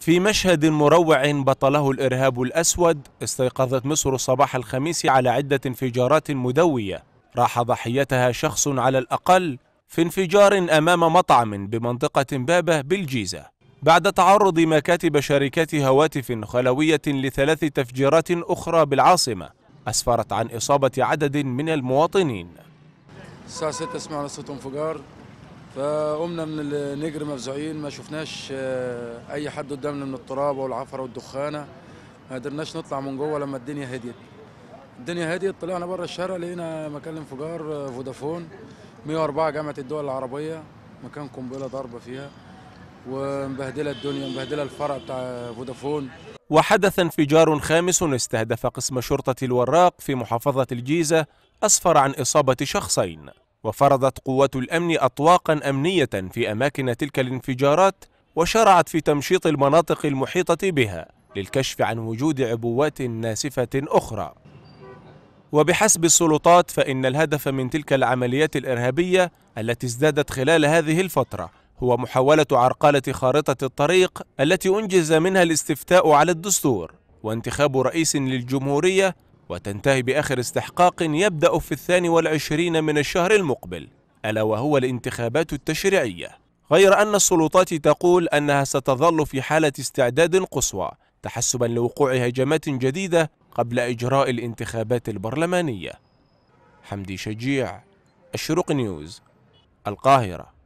في مشهد مروع بطله الإرهاب الأسود استيقظت مصر صباح الخميس على عدة انفجارات مدوية راح ضحيتها شخص على الأقل في انفجار أمام مطعم بمنطقة بابة بالجيزة بعد تعرض مكاتب شركات هواتف خلوية لثلاث تفجيرات أخرى بالعاصمة أسفرت عن إصابة عدد من المواطنين الساعة 6 سمعنا صوت انفجار فقمنا من النجر مفزوعين ما شفناش آه، اي حد قدامنا من التراب والعفره والدخانه ما قدرناش نطلع من جوه لما الدنيا هديت الدنيا هديت طلعنا بره الشارع لقينا مكان الانفجار آه، فودافون 104 جامعه الدول العربيه مكان قنبله ضاربه فيها ومبهدله الدنيا مبهدله الفرع بتاع فودافون وحدث انفجار خامس استهدف قسم شرطه الوراق في محافظه الجيزه اسفر عن اصابه شخصين وفرضت قوات الأمن أطواقا أمنية في أماكن تلك الانفجارات وشرعت في تمشيط المناطق المحيطة بها للكشف عن وجود عبوات ناسفة أخرى وبحسب السلطات فإن الهدف من تلك العمليات الإرهابية التي ازدادت خلال هذه الفترة هو محاولة عرقلة خارطة الطريق التي أنجز منها الاستفتاء على الدستور وانتخاب رئيس للجمهورية وتنتهي بآخر استحقاق يبدأ في الثاني والعشرين من الشهر المقبل ألا وهو الانتخابات التشريعية غير أن السلطات تقول أنها ستظل في حالة استعداد قصوى تحسبا لوقوع هجمات جديدة قبل إجراء الانتخابات البرلمانية حمدي شجيع الشروق نيوز القاهرة